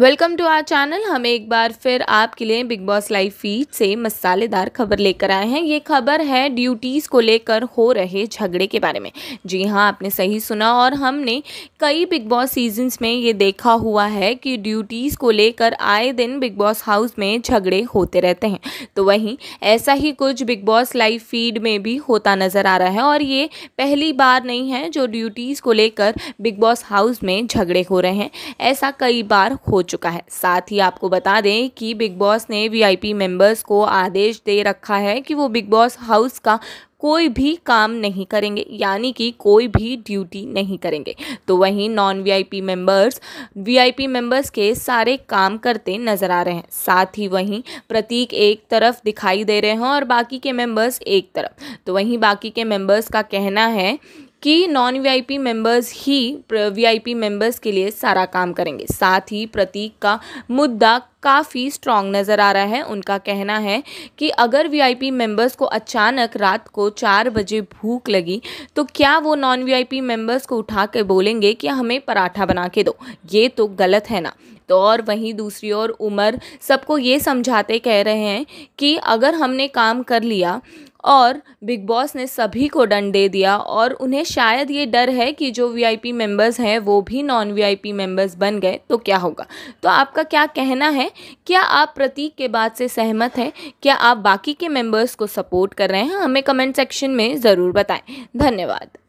welcome to our channel हम एक बार फिर आपके लिए बिग बॉस लाइव फीड से मसालेदार खबर लेकर आए हैं ये खबर है ड्यूटीज़ को लेकर हो रहे झगड़े के बारे में जी हाँ आपने सही सुना और हमने कई बिग बॉस सीजन्स में ये देखा हुआ है कि ड्यूटीज़ को लेकर आए दिन बिग बॉस हाउस में झगड़े होते रहते हैं तो वहीं ऐसा ही कुछ बिग बॉस लाइव फीड में भी होता नज़र आ रहा है और ये पहली बार नहीं है जो ड्यूटीज़ को लेकर बिग बॉस हाउस में झगड़े हो रहे हैं ऐसा कई बार हो चुका है साथ ही आपको बता दें कि बिग बॉस ने वीआईपी मेंबर्स को आदेश दे रखा है कि वो बिग बॉस हाउस का कोई भी काम नहीं करेंगे यानी कि कोई भी ड्यूटी नहीं करेंगे तो वहीं non VIP members VIP members के सारे काम करते नज़र आ रहे हैं साथ ही वहीं प्रतीक एक तरफ दिखाई दे रहे हैं और बाकी के मेंबर्स एक तरफ तो वहीं बाकी के मेंबर्स का कहना है कि नॉन वीआईपी मेंबर्स ही वीआईपी मेंबर्स के लिए सारा काम करेंगे साथ ही प्रतीक का मुद्दा काफ़ी स्ट्रांग नज़र आ रहा है उनका कहना है कि अगर वीआईपी मेंबर्स को अचानक रात को चार बजे भूख लगी तो क्या वो नॉन वीआईपी मेंबर्स को उठा कर बोलेंगे कि हमें पराठा बना के दो ये तो गलत है ना तो और वहीं दूसरी ओर उमर सबको ये समझाते कह रहे हैं कि अगर हमने काम कर लिया और बिग बॉस ने सभी को दंड दे दिया और उन्हें शायद ये डर है कि जो वीआईपी मेंबर्स हैं वो भी नॉन वीआईपी मेंबर्स बन गए तो क्या होगा तो आपका क्या कहना है क्या आप प्रतीक के बात से सहमत हैं क्या आप बाकी के मेंबर्स को सपोर्ट कर रहे हैं हमें कमेंट सेक्शन में ज़रूर बताएं धन्यवाद